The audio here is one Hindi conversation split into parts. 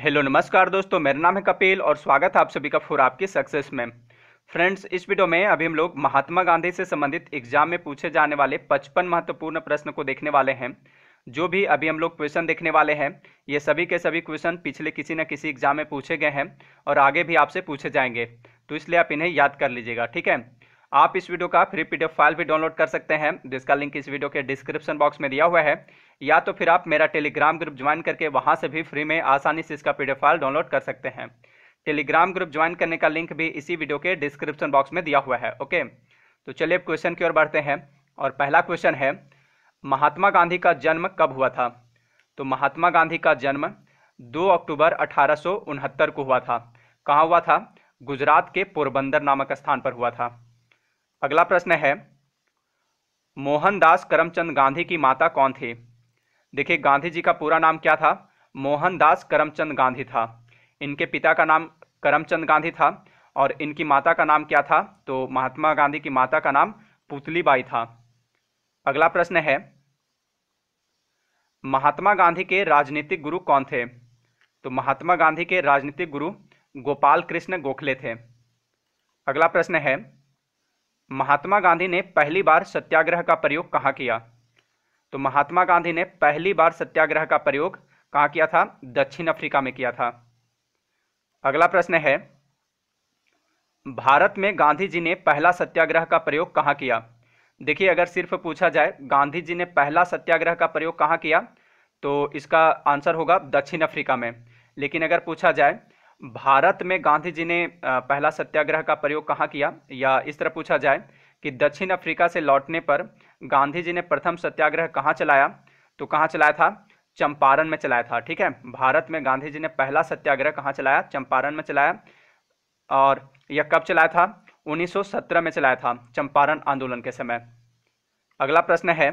हेलो नमस्कार दोस्तों मेरा नाम है कपिल और स्वागत है आप सभी का फुर आपकी सक्सेस में फ्रेंड्स इस वीडियो में अभी हम लोग महात्मा गांधी से संबंधित एग्जाम में पूछे जाने वाले 55 महत्वपूर्ण प्रश्न को देखने वाले हैं जो भी अभी हम लोग क्वेश्चन देखने वाले हैं ये सभी के सभी क्वेश्चन पिछले किसी न किसी एग्जाम में पूछे गए हैं और आगे भी आपसे पूछे जाएंगे तो इसलिए आप इन्हें याद कर लीजिएगा ठीक है आप इस वीडियो का फ्री पीडीएफ फाइल भी डाउनलोड कर सकते हैं जिसका लिंक इस वीडियो के डिस्क्रिप्शन बॉक्स में दिया हुआ है या तो फिर आप मेरा टेलीग्राम ग्रुप ज्वाइन करके वहाँ से भी फ्री में आसानी से इसका पीडीएफ फाइल डाउनलोड कर सकते हैं टेलीग्राम ग्रुप ज्वाइन करने का लिंक भी इसी वीडियो के डिस्क्रिप्शन बॉक्स में दिया हुआ है ओके तो चलिए अब क्वेश्चन की ओर बढ़ते हैं और पहला क्वेश्चन है महात्मा गांधी का जन्म कब हुआ था तो महात्मा गांधी का जन्म दो अक्टूबर अठारह को हुआ था कहाँ हुआ था गुजरात के पोरबंदर नामक स्थान पर हुआ था अगला प्रश्न है मोहनदास करमचंद गांधी की माता कौन थी देखिए गांधी जी का पूरा नाम क्या था मोहनदास करमचंद गांधी था इनके पिता का नाम करमचंद गांधी था और इनकी माता का नाम क्या था तो महात्मा गांधी की माता का नाम पुतली बाई था अगला प्रश्न है महात्मा गांधी के राजनीतिक गुरु कौन थे तो महात्मा गांधी के राजनीतिक गुरु गोपाल कृष्ण गोखले थे अगला प्रश्न है महात्मा गांधी ने पहली बार सत्याग्रह का प्रयोग कहाँ किया तो महात्मा गांधी ने पहली बार सत्याग्रह का प्रयोग कहाँ किया था दक्षिण अफ्रीका में किया था अगला प्रश्न है भारत में गांधी जी ने पहला सत्याग्रह का प्रयोग कहाँ किया देखिए अगर सिर्फ पूछा जाए गांधी जी ने पहला सत्याग्रह का प्रयोग कहाँ किया तो इसका आंसर होगा दक्षिण अफ्रीका में लेकिन अगर पूछा जाए भारत में गांधी जी ने पहला सत्याग्रह का प्रयोग कहाँ किया या इस तरह पूछा जाए कि दक्षिण अफ्रीका से लौटने पर गांधी जी ने प्रथम सत्याग्रह कहाँ चलाया तो कहाँ चलाया था चंपारण में चलाया था ठीक है भारत में गांधी जी ने पहला सत्याग्रह कहाँ चलाया चंपारण में चलाया और यह कब चलाया था 1917 में चलाया था चंपारण आंदोलन के समय अगला प्रश्न है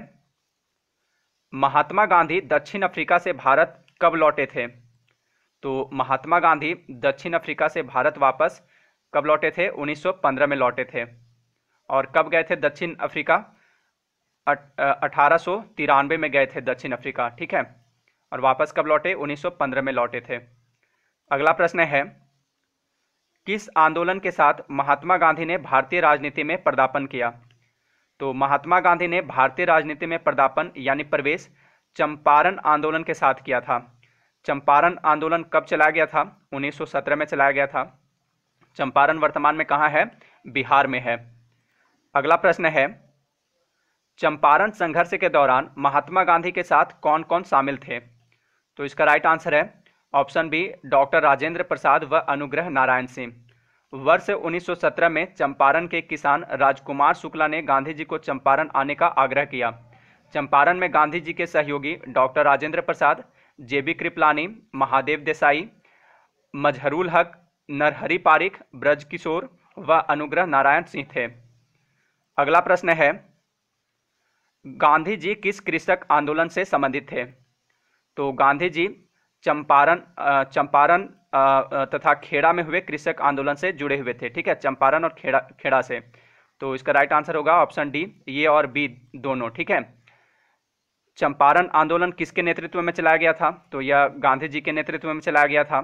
महात्मा गांधी दक्षिण अफ्रीका से भारत कब लौटे थे तो महात्मा गांधी दक्षिण अफ्रीका से भारत वापस कब लौटे थे 1915 में लौटे थे और कब गए थे दक्षिण अफ्रीका अठारह में गए थे दक्षिण अफ्रीका ठीक है और वापस कब लौटे 1915 में लौटे थे अगला प्रश्न है किस आंदोलन के साथ महात्मा गांधी ने भारतीय राजनीति में पर्दापन किया तो महात्मा गांधी ने भारतीय राजनीति में पर्दापन यानी प्रवेश चंपारण आंदोलन के साथ किया था चंपारण आंदोलन कब चलाया गया था 1917 में चलाया गया था चंपारण वर्तमान में कहाँ है बिहार में है अगला प्रश्न है चंपारण संघर्ष के दौरान महात्मा गांधी के साथ कौन कौन शामिल थे तो इसका राइट आंसर है option B doctor Rajendra Prasad व अनुग्रह नारायण सिंह वर्ष 1917 में चंपारण के किसान राजकुमार शुक्ला ने गांधी जी को चंपारण आने का आग्रह किया चंपारण में गांधी जी के सहयोगी doctor Rajendra Prasad J B Kripalani Mahadev Desai Mazharul Haq Narhari Pareek Braj किशोर व अनुग्रह नारायण सिंह थे अगला प्रश्न है गांधी जी किस कृषक आंदोलन से संबंधित थे तो गांधी जी चंपारण चंपारण तथा खेड़ा में हुए कृषक आंदोलन से जुड़े हुए थे ठीक है चंपारण और खेड़ा खेड़ा से तो इसका राइट आंसर होगा ऑप्शन डी ये और बी दोनों ठीक है चंपारण आंदोलन किसके नेतृत्व में चलाया गया था तो यह गांधी जी के नेतृत्व में चलाया गया था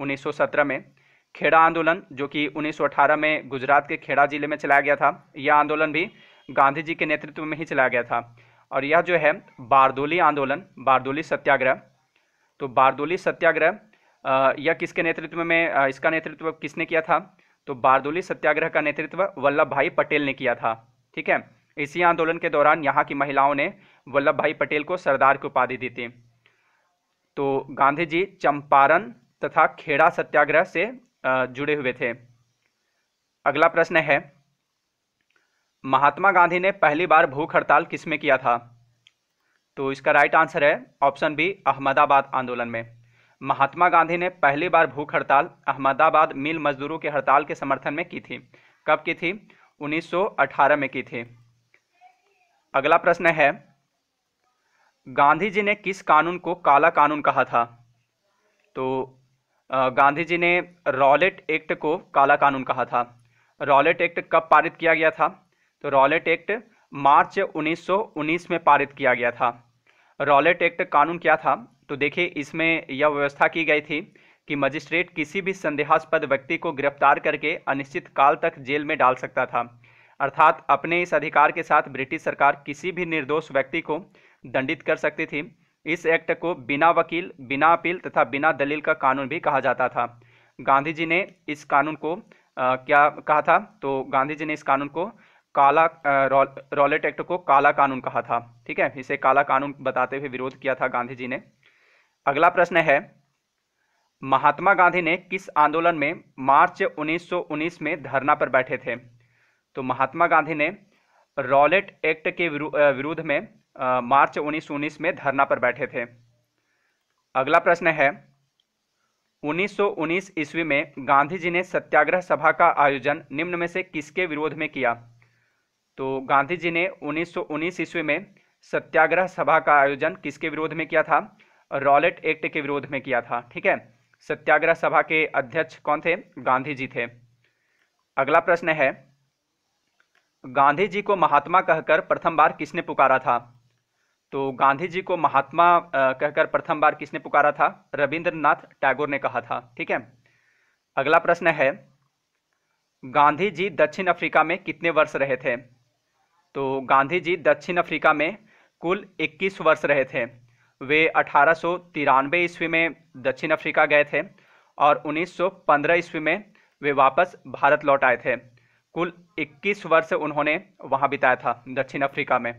1917 में खेड़ा आंदोलन जो कि 1918 में गुजरात के खेड़ा जिले में चलाया गया था यह आंदोलन भी गांधी जी के नेतृत्व में ही चलाया गया था और यह जो है बारदोली आंदोलन बारदोली सत्याग्रह तो बारदोली सत्याग्रह यह किसके नेतृत्व में इसका नेतृत्व किसने किया था तो बारदोली सत्याग्रह का नेतृत्व वल्लभ भाई पटेल ने किया था ठीक है इसी आंदोलन के दौरान यहाँ की महिलाओं ने वल्लभ भाई पटेल को सरदार की उपाधि दी थी तो गांधी जी चंपारण तथा खेड़ा सत्याग्रह से जुड़े हुए थे अगला प्रश्न है महात्मा गांधी ने पहली बार भूख हड़ताल किसमें किया था तो इसका राइट आंसर है ऑप्शन बी अहमदाबाद आंदोलन में महात्मा गांधी ने पहली बार भूख हड़ताल अहमदाबाद मिल मजदूरों के हड़ताल के समर्थन में की थी कब की थी 1918 में की थी अगला प्रश्न है गांधी जी ने किस कानून को काला कानून कहा था तो गांधी जी ने रॉलेट एक्ट को काला कानून कहा था रॉलेट एक्ट कब पारित किया गया था तो रॉलेट एक्ट मार्च 1919 में पारित किया गया था रॉलेट एक्ट कानून क्या था तो देखिए इसमें यह व्यवस्था की गई थी कि मजिस्ट्रेट किसी भी संदेहास्पद व्यक्ति को गिरफ्तार करके अनिश्चित काल तक जेल में डाल सकता था अर्थात अपने इस अधिकार के साथ ब्रिटिश सरकार किसी भी निर्दोष व्यक्ति को दंडित कर सकती थी इस एक्ट को बिना वकील बिना अपील तथा बिना दलील का कानून भी कहा जाता था गांधी जी ने इस कानून को आ, क्या कहा था तो गांधी जी ने इस कानून को काला रौ, रॉलेट एक्ट को काला कानून कहा था ठीक है इसे काला कानून बताते हुए विरोध किया था गांधी जी ने अगला प्रश्न है महात्मा गांधी ने किस आंदोलन में मार्च 1919 में धरना पर बैठे थे तो महात्मा गांधी ने रॉलेट एक्ट के विरोध में मार्च उन्नीस में धरना पर बैठे थे अगला प्रश्न है 1919 ईस्वी में गांधी जी ने सत्याग्रह सभा का आयोजन निम्न में से किसके विरोध में किया तो गांधी जी ने 1919 ईस्वी में सत्याग्रह सभा का आयोजन किसके विरोध में किया था रॉलेट एक्ट के विरोध में किया था ठीक है सत्याग्रह सभा के अध्यक्ष कौन थे गांधी जी थे अगला प्रश्न है गांधी जी को महात्मा कहकर प्रथम बार किसने पुकारा था तो गांधी जी को महात्मा कहकर प्रथम बार किसने पुकारा था रविंद्रनाथ टैगोर ने कहा था ठीक है अगला प्रश्न है गांधी जी दक्षिण अफ्रीका में कितने वर्ष रहे थे तो गांधी जी दक्षिण अफ्रीका में कुल 21 वर्ष रहे थे वे अठारह ईस्वी में दक्षिण अफ्रीका गए थे और 1915 ईस्वी में वे वापस भारत लौट आए थे कुल 21 वर्ष उन्होंने वहाँ बिताया था दक्षिण अफ्रीका में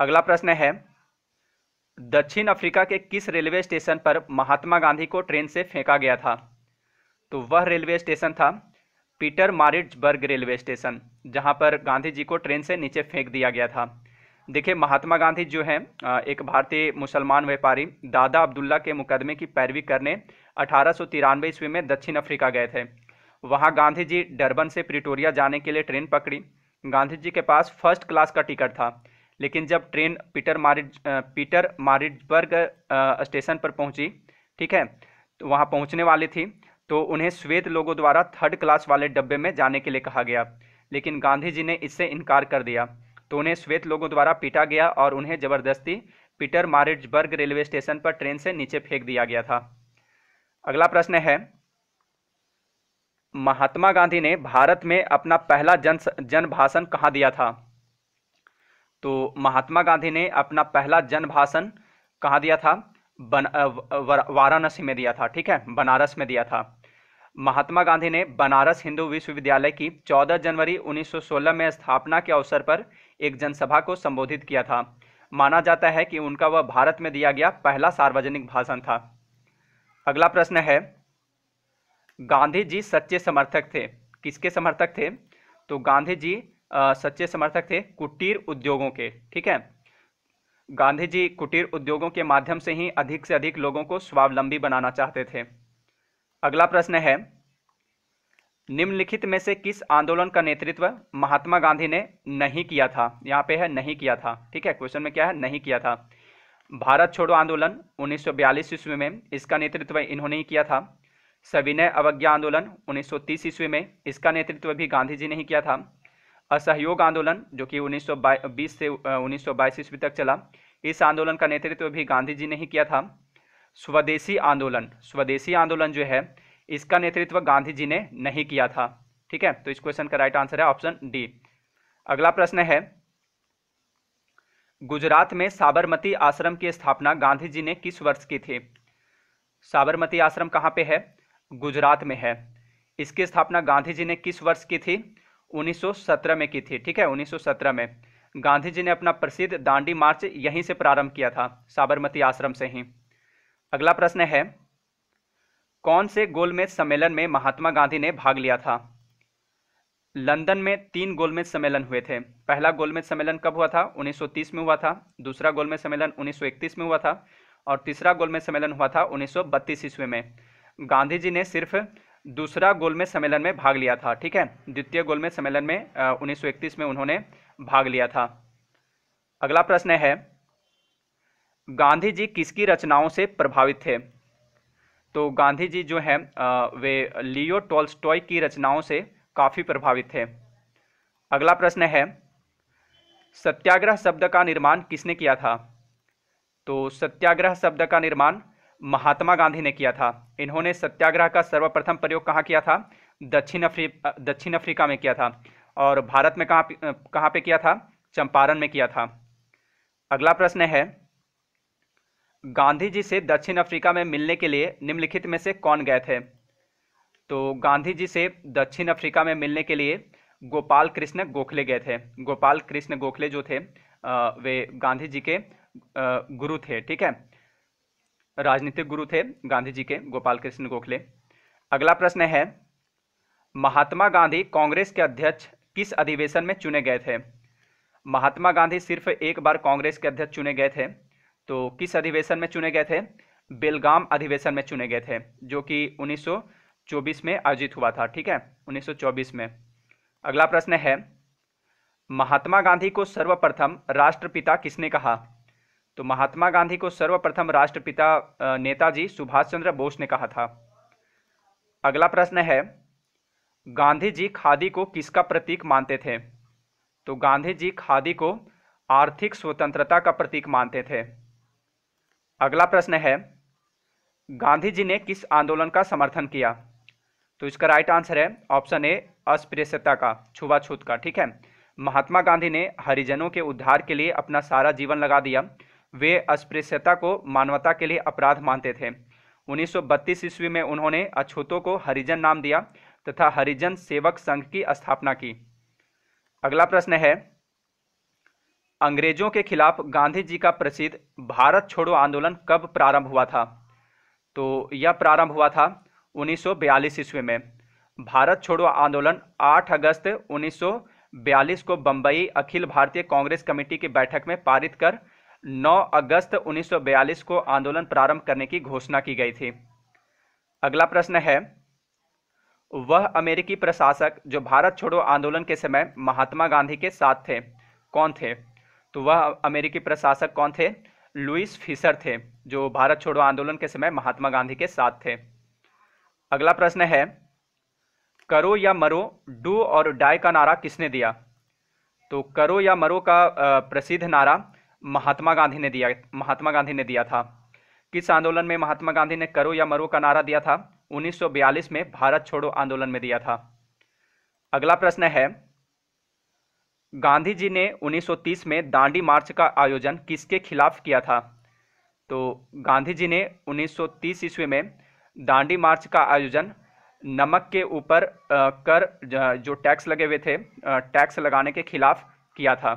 अगला प्रश्न है दक्षिण अफ्रीका के किस रेलवे स्टेशन पर महात्मा गांधी को ट्रेन से फेंका गया था तो वह रेलवे स्टेशन था पीटर मारिट्सबर्ग रेलवे स्टेशन जहां पर गांधी जी को ट्रेन से नीचे फेंक दिया गया था देखिए महात्मा गांधी जो हैं एक भारतीय मुसलमान व्यापारी दादा अब्दुल्ला के मुकदमे की पैरवी करने अठारह ईस्वी में दक्षिण अफ्रीका गए थे वहाँ गांधी जी डरबन से प्रिटोरिया जाने के लिए ट्रेन पकड़ी गांधी जी के पास फर्स्ट क्लास का टिकट था लेकिन जब train Pietermaritzburg Pietermaritzburg station पर पहुंची ठीक है तो वहाँ पहुँचने वाली थी तो उन्हें श्वेत लोगों द्वारा थर्ड क्लास वाले डब्बे में जाने के लिए कहा गया लेकिन गांधी जी ने इससे इनकार कर दिया तो उन्हें श्वेत लोगों द्वारा पीटा गया और उन्हें ज़बरदस्ती पीटर मारिट्सबर्ग रेलवे स्टेशन पर ट्रेन से नीचे फेंक दिया गया था अगला प्रश्न है महात्मा गांधी ने भारत में अपना पहला जन जन भाषण कहाँ दिया था तो महात्मा गांधी ने अपना पहला जन भाषण कहाँ दिया था बन वाराणसी में दिया था ठीक है बनारस में दिया था महात्मा गांधी ने बनारस हिंदू विश्वविद्यालय की 14 जनवरी 1916 में स्थापना के अवसर पर एक जनसभा को संबोधित किया था माना जाता है कि उनका वह भारत में दिया गया पहला सार्वजनिक भाषण था अगला प्रश्न है गांधी जी सच्चे समर्थक थे किसके समर्थक थे तो गांधी जी सच्चे समर्थक थे कुटीर उद्योगों के ठीक है गांधी जी कुटीर उद्योगों के माध्यम से ही अधिक से अधिक लोगों को स्वावलंबी बनाना चाहते थे अगला प्रश्न है निम्नलिखित में से किस आंदोलन का नेतृत्व महात्मा गांधी ने नहीं किया था यहाँ पे है नहीं किया था ठीक है क्वेश्चन में क्या है नहीं किया था भारत छोड़ो आंदोलन 1942 ईस्वी में इसका नेतृत्व इन्होंने ही किया था सविनय अवज्ञा आंदोलन 1930 ईस्वी में इसका नेतृत्व भी गांधी जी ने ही किया था असहयोग आंदोलन जो कि 1920 से 1922 ईस्वी तक चला इस आंदोलन का नेतृत्व तो भी गांधी जी ने ही किया था स्वदेशी आंदोलन स्वदेशी आंदोलन जो है इसका नेतृत्व गांधी जी ने नहीं किया था ठीक है तो इस क्वेश्चन का राइट आंसर है ऑप्शन डी अगला प्रश्न है गुजरात में साबरमती आश्रम की स्थापना गांधी जी ने किस वर्ष की थी साबरमती आश्रम कहाँ पे है गुजरात में है इसकी स्थापना गांधी जी ने किस वर्ष की थी 1917 में की थी ठीक है 1917 में गांधी जी ने अपना प्रसिद्ध दांडी मार्च यहीं से प्रारंभ किया था साबरमती आश्रम से ही अगला प्रश्न है कौन से गोलमेज सम्मेलन में महात्मा गांधी ने भाग लिया था लंदन में तीन गोलमेज सम्मेलन हुए थे पहला गोलमेज सम्मेलन कब हुआ था 1930 में हुआ था दूसरा गोलमेज सम्मेलन 1931 में हुआ था और तीसरा गोलमेज सम्मेलन हुआ था 1932 ईस्वी में गांधी जी ने सिर्फ दूसरा गोलमेज सम्मेलन में भाग लिया था ठीक है द्वितीय गोलमेज सम्मेलन में उन्नीस में उन्होंने भाग लिया था अगला प्रश्न है गांधी जी किसकी रचनाओं से प्रभावित थे तो गांधी जी जो हैं वे लियो टोल्स्टॉय की रचनाओं से काफ़ी प्रभावित थे अगला प्रश्न है सत्याग्रह शब्द का निर्माण किसने किया था तो सत्याग्रह शब्द का निर्माण महात्मा गांधी ने किया था इन्होंने सत्याग्रह का सर्वप्रथम प्रयोग कहाँ किया था दक्षिण अफ्री दक्षिण अफ्रीका में किया था और भारत में कहाँ कहाँ पे किया था चंपारण में किया था अगला प्रश्न है गांधी जी से दक्षिण अफ्रीका में मिलने के लिए निम्नलिखित में से कौन गए थे तो गांधी जी से दक्षिण अफ्रीका में मिलने के लिए गोपाल कृष्ण गोखले गए थे गोपाल कृष्ण गोखले जो थे वे गांधी जी के गुरु थे ठीक है राजनीतिक गुरु थे गांधी जी के गोपाल कृष्ण गोखले अगला प्रश्न है महात्मा गांधी कांग्रेस के अध्यक्ष किस अधिवेशन में चुने गए थे महात्मा गांधी सिर्फ एक बार कांग्रेस के अध्यक्ष चुने गए थे तो किस अधिवेशन में चुने गए थे बेलगाम अधिवेशन में चुने गए थे जो कि 1924 में आयोजित हुआ था ठीक है 1924 में अगला प्रश्न है महात्मा गांधी को सर्वप्रथम राष्ट्रपिता किसने कहा तो महात्मा गांधी को सर्वप्रथम राष्ट्रपिता नेताजी सुभाष चंद्र बोस ने कहा था अगला प्रश्न है गांधी जी खादी को किसका प्रतीक मानते थे तो गांधी जी खादी को आर्थिक स्वतंत्रता का प्रतीक मानते थे अगला प्रश्न है गांधी जी ने किस आंदोलन का समर्थन किया तो इसका राइट आंसर है ऑप्शन ए अस्पृश्यता का छुआछूत का ठीक है महात्मा गांधी ने हरिजनों के उद्धार के लिए अपना सारा जीवन लगा दिया वे अस्पृश्यता को मानवता के लिए अपराध मानते थे 1932 ईस्वी में उन्होंने अछूतों को हरिजन नाम दिया तथा हरिजन सेवक संघ की स्थापना की अगला प्रश्न है अंग्रेजों के खिलाफ गांधी जी का प्रसिद्ध भारत छोड़ो आंदोलन कब प्रारंभ हुआ था तो यह प्रारंभ हुआ था 1942 ईस्वी में भारत छोड़ो आंदोलन 8 अगस्त 1942 को बंबई अखिल भारतीय कांग्रेस कमेटी की बैठक में पारित कर 9 अगस्त 1942 को आंदोलन प्रारंभ करने की घोषणा की गई थी अगला प्रश्न है वह अमेरिकी प्रशासक जो भारत छोड़ो आंदोलन के समय महात्मा गांधी के साथ थे कौन थे तो वह अमेरिकी प्रशासक कौन थे लुइस फिशर थे जो भारत छोड़ो आंदोलन के समय महात्मा गांधी के साथ थे अगला प्रश्न है करो या मरो डू और डाई का नारा किसने दिया तो करो या मरो का प्रसिद्ध नारा महात्मा गांधी ने दिया महात्मा गांधी ने दिया था किस आंदोलन में महात्मा गांधी ने करो या मरो का नारा दिया था 1942 में भारत छोड़ो आंदोलन में दिया था अगला प्रश्न है गांधी जी ने 1930 में दांडी मार्च का आयोजन किसके खिलाफ किया था तो गांधी जी ने 1930 ईस्वी में दांडी मार्च का आयोजन नमक के ऊपर कर जो टैक्स लगे हुए थे टैक्स लगाने के खिलाफ किया था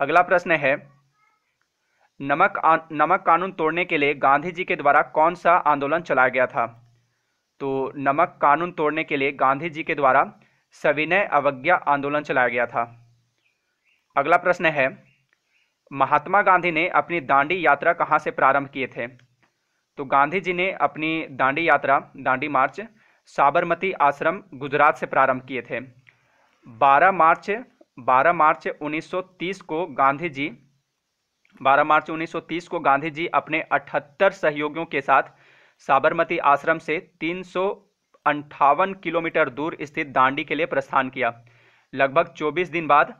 अगला प्रश्न है नमक आ, नमक कानून तोड़ने के लिए गांधी जी के द्वारा कौन सा आंदोलन चलाया गया था तो नमक कानून तोड़ने के लिए गांधी जी के द्वारा सविनय अवज्ञा आंदोलन चलाया गया था अगला प्रश्न है महात्मा गांधी ने अपनी दांडी यात्रा कहाँ से प्रारंभ किए थे तो गांधी जी ने अपनी दांडी यात्रा दांडी मार्च साबरमती आश्रम गुजरात से प्रारंभ किए थे 12 मार्च 12 मार्च 1930 को गांधी जी 12 मार्च 1930 को गांधी जी अपने 78 सहयोगियों के साथ साबरमती आश्रम से तीन किलोमीटर दूर स्थित दांडी के लिए प्रस्थान किया लगभग 24 दिन बाद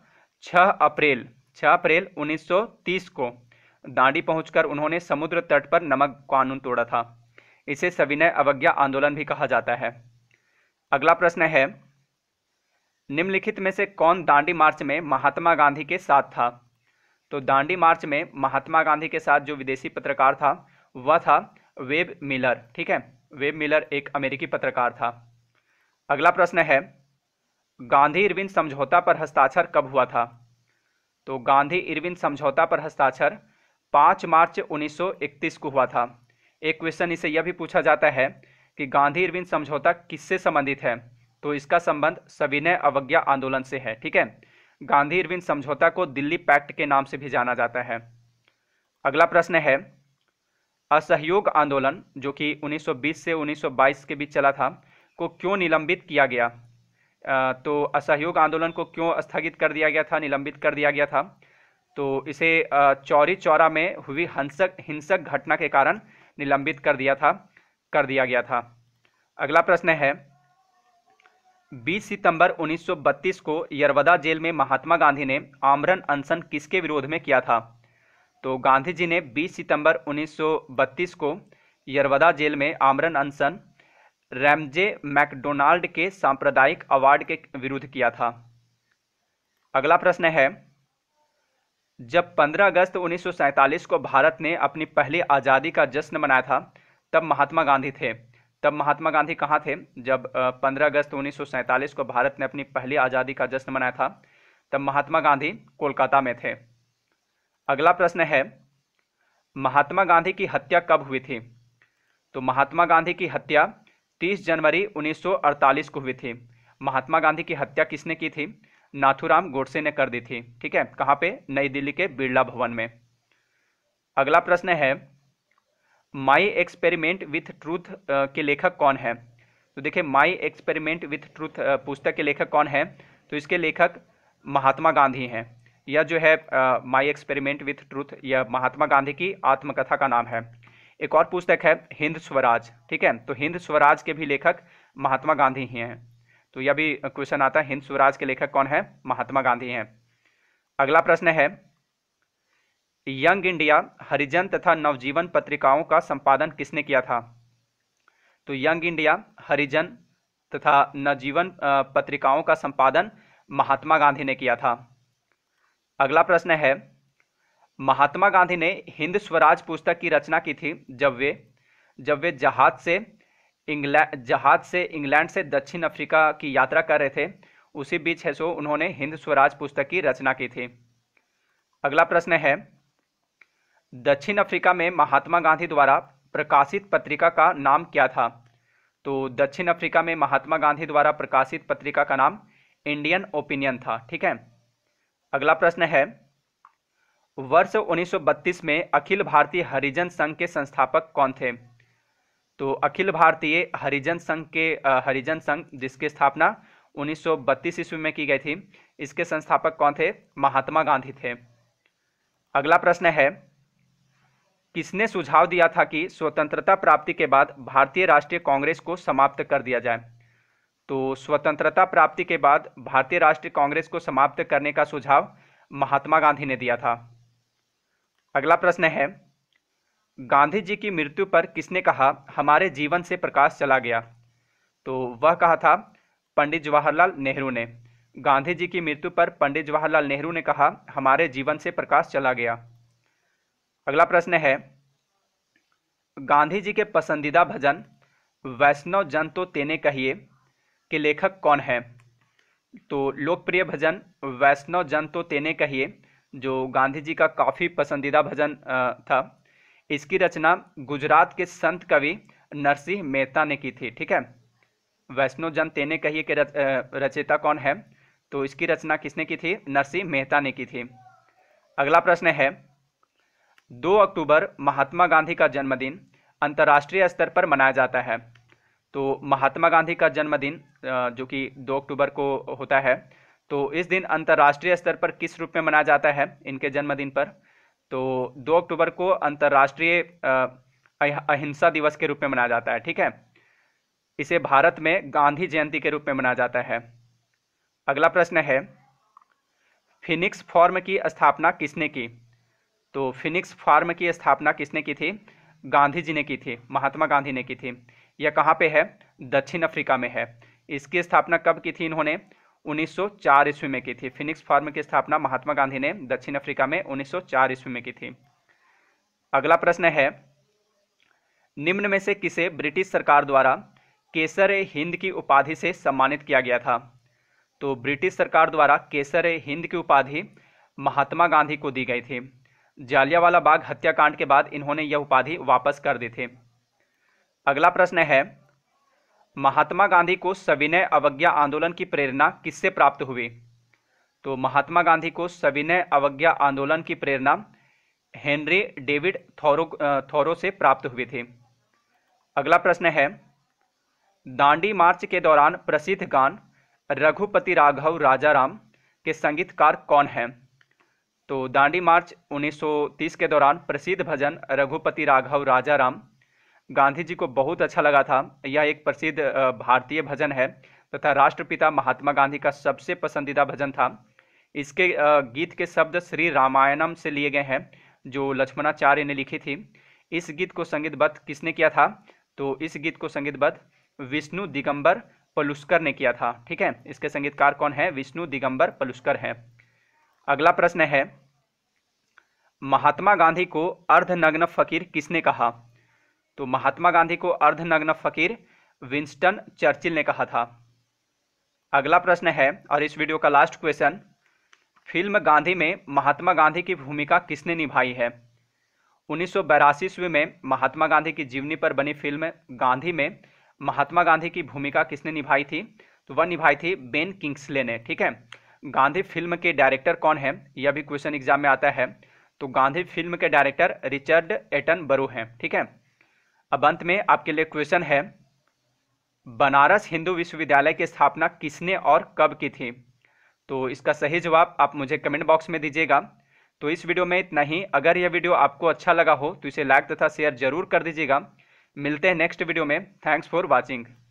6 अप्रैल 6 अप्रैल 1930 को दांडी पहुंचकर उन्होंने समुद्र तट पर नमक कानून तोड़ा था इसे सविनय अवज्ञा आंदोलन भी कहा जाता है अगला प्रश्न है निम्नलिखित में से कौन दांडी मार्च में महात्मा गांधी के साथ था तो दांडी मार्च में महात्मा गांधी के साथ जो विदेशी पत्रकार था वह था वेब मिलर ठीक है वेब मिलर एक अमेरिकी पत्रकार था अगला प्रश्न है गांधी इरविन समझौता पर हस्ताक्षर कब हुआ था तो गांधी इरविन समझौता पर हस्ताक्षर 5 मार्च 1931 को हुआ था एक क्वेश्चन इसे यह भी पूछा जाता है कि गांधी इरविन समझौता किससे संबंधित है तो इसका संबंध सविनय अवज्ञा आंदोलन से है ठीक है गांधी इरविन समझौता को दिल्ली पैक्ट के नाम से भी जाना जाता है अगला प्रश्न है असहयोग आंदोलन जो कि 1920 से 1922 के बीच चला था को क्यों निलंबित किया गया आ, तो असहयोग आंदोलन को क्यों स्थगित कर दिया गया था निलंबित कर दिया गया था तो इसे चौरी चौरा में हुई हिंसक हिंसक घटना के कारण निलंबित कर दिया था कर दिया गया था अगला प्रश्न है 20 सितंबर 1932 को यरवदा जेल में महात्मा गांधी ने आमरण अनशन किसके विरोध में किया था तो गांधी जी ने 20 सितंबर 1932 को यरवदा जेल में आमरण अनशन रैमजे मैकडोनाल्ड के सांप्रदायिक अवार्ड के विरुद्ध किया था अगला प्रश्न है जब 15 अगस्त 1947 को भारत ने अपनी पहली आज़ादी का जश्न मनाया था तब महात्मा गांधी थे तब महात्मा गांधी कहाँ थे जब 15 अगस्त उन्नीस को भारत ने अपनी पहली आज़ादी का जश्न मनाया था तब महात्मा गांधी कोलकाता में थे अगला प्रश्न है महात्मा गांधी की हत्या कब हुई थी तो महात्मा गांधी की हत्या 30 जनवरी 1948 को हुई थी महात्मा गांधी की हत्या किसने की थी नाथुराम गोडसे ने कर दी थी ठीक है कहाँ पे नई दिल्ली के बिरला भवन में अगला प्रश्न है माई एक्सपेरिमेंट विथ ट्रूथ के लेखक कौन है तो देखिए माई एक्सपेरिमेंट विथ ट्रूथ पुस्तक के लेखक कौन है तो इसके लेखक महात्मा गांधी हैं यह जो है माई एक्सपेरिमेंट विथ ट्रूथ यह महात्मा गांधी की आत्मकथा का नाम है एक और पुस्तक है हिंद स्वराज ठीक है तो हिंद स्वराज के भी लेखक महात्मा गांधी ही हैं तो यह भी क्वेश्चन आता है हिंद स्वराज के लेखक कौन है महात्मा गांधी हैं अगला प्रश्न है यंग इंडिया हरिजन तथा नवजीवन पत्रिकाओं का संपादन किसने किया था तो यंग इंडिया हरिजन तथा नवजीवन पत्रिकाओं का संपादन महात्मा गांधी ने किया था अगला प्रश्न है महात्मा गांधी ने हिंद स्वराज पुस्तक की रचना की थी जब वे जब वे जहाज से इंग्लैंड जहाज से इंग्लैंड से दक्षिण अफ्रीका की यात्रा कर रहे थे उसी बीच है सो उन्होंने हिंद स्वराज पुस्तक की रचना की थी अगला प्रश्न है दक्षिण अफ्रीका में महात्मा गांधी द्वारा प्रकाशित पत्रिका का नाम क्या था तो दक्षिण अफ्रीका में महात्मा गांधी द्वारा प्रकाशित पत्रिका का नाम इंडियन ओपिनियन था ठीक है अगला प्रश्न है वर्ष 1932 में अखिल भारतीय हरिजन संघ के संस्थापक कौन थे तो अखिल भारतीय हरिजन संघ के हरिजन संघ जिसकी स्थापना 1932 ईस्वी में की गई थी इसके संस्थापक कौन थे महात्मा गांधी थे अगला प्रश्न है किसने सुझाव दिया था कि स्वतंत्रता प्राप्ति के बाद भारतीय राष्ट्रीय कांग्रेस को समाप्त कर दिया जाए तो स्वतंत्रता प्राप्ति के बाद भारतीय राष्ट्रीय कांग्रेस को समाप्त करने का सुझाव महात्मा गांधी ने दिया था अगला प्रश्न है गांधी जी की मृत्यु पर किसने कहा हमारे जीवन से प्रकाश चला गया तो वह कहा था पंडित जवाहरलाल नेहरू ने गांधी जी की मृत्यु पर पंडित जवाहरलाल नेहरू ने कहा हमारे जीवन से प्रकाश चला गया अगला प्रश्न है गांधी जी के पसंदीदा भजन वैष्णव जन तो तेने कहिए के लेखक कौन है तो लोकप्रिय भजन वैष्णव जन तो तेने कहिए जो गांधी जी का काफ़ी पसंदीदा भजन था इसकी रचना गुजरात के संत कवि नरसिंह मेहता ने की थी ठीक है वैष्णव जन तेने कहिए के रच, रचयिता कौन है तो इसकी रचना किसने की थी नरसिंह मेहता ने की थी अगला प्रश्न है दो अक्टूबर महात्मा गांधी का जन्मदिन अंतर्राष्ट्रीय स्तर पर मनाया जाता है तो महात्मा गांधी का जन्मदिन जो कि दो अक्टूबर को होता है तो इस दिन अंतर्राष्ट्रीय स्तर पर किस रूप में मनाया जाता है इनके जन्मदिन पर तो दो अक्टूबर को अंतर्राष्ट्रीय अहिंसा दिवस के रूप में मनाया जाता है ठीक है इसे भारत में गांधी जयंती के रूप में मनाया जाता है अगला प्रश्न है फिनिक्स फॉर्म की स्थापना किसने की तो फिनिक्स फार्म की स्थापना किसने की थी गांधी जी ने की थी महात्मा गांधी ने की थी यह कहाँ पे है दक्षिण अफ्रीका में है इसकी स्थापना कब की थी इन्होंने 1904 ईस्वी में की थी फिनिक्स फार्म की स्थापना महात्मा गांधी ने दक्षिण अफ्रीका में 1904 ईस्वी में की थी अगला प्रश्न है निम्न में से किसे ब्रिटिश सरकार द्वारा केसर ए हिंद की उपाधि से सम्मानित किया गया था तो ब्रिटिश सरकार द्वारा केसर ए हिंद की उपाधि महात्मा गांधी को दी गई थी जालियावाला बाग हत्याकांड के बाद इन्होंने यह उपाधि वापस कर दी थी अगला प्रश्न है महात्मा गांधी को सविनय अवज्ञा आंदोलन की प्रेरणा किससे प्राप्त हुई तो महात्मा गांधी को सविनय अवज्ञा आंदोलन की प्रेरणा हेनरी डेविड थोरो थोरो से प्राप्त हुई थी अगला प्रश्न है दांडी मार्च के दौरान प्रसिद्ध गान रघुपति राघव राजा राम के संगीतकार कौन हैं तो दांडी मार्च 1930 के दौरान प्रसिद्ध भजन रघुपति राघव राजा राम गांधी जी को बहुत अच्छा लगा था यह एक प्रसिद्ध भारतीय भजन है तथा राष्ट्रपिता महात्मा गांधी का सबसे पसंदीदा भजन था इसके गीत के शब्द श्री रामायणम से लिए गए हैं जो लक्ष्मणाचार्य ने लिखी थी इस गीत को संगीतबद्ध किसने किया था तो इस गीत को संगीतबद्ध विष्णु दिगंबर पलुष्कर ने किया था ठीक है इसके संगीतकार कौन है विष्णु दिगंबर पलुष्कर हैं अगला प्रश्न है महात्मा गांधी को अर्धनग्न फकीर किसने कहा तो महात्मा गांधी को अर्धनग्न फकीर विंस्टन चर्चिल ने कहा था अगला प्रश्न है और इस वीडियो का लास्ट क्वेश्चन फिल्म गांधी में महात्मा गांधी की भूमिका किसने निभाई है उन्नीस सौ ईस्वी में महात्मा गांधी की जीवनी पर बनी फिल्म गांधी में महात्मा गांधी की भूमिका किसने निभाई थी तो वह निभाई थी बेन किंग्सले ने ठीक है गांधी फिल्म के डायरेक्टर कौन है यह भी क्वेश्चन एग्जाम में आता है तो गांधी फिल्म के डायरेक्टर रिचर्ड एटन बरू हैं ठीक है अब अंत में आपके लिए क्वेश्चन है बनारस हिंदू विश्वविद्यालय की स्थापना किसने और कब की थी तो इसका सही जवाब आप मुझे कमेंट बॉक्स में दीजिएगा तो इस वीडियो में इतना ही अगर यह वीडियो आपको अच्छा लगा हो तो इसे लाइक तथा शेयर जरूर कर दीजिएगा मिलते हैं नेक्स्ट वीडियो में थैंक्स फॉर वॉचिंग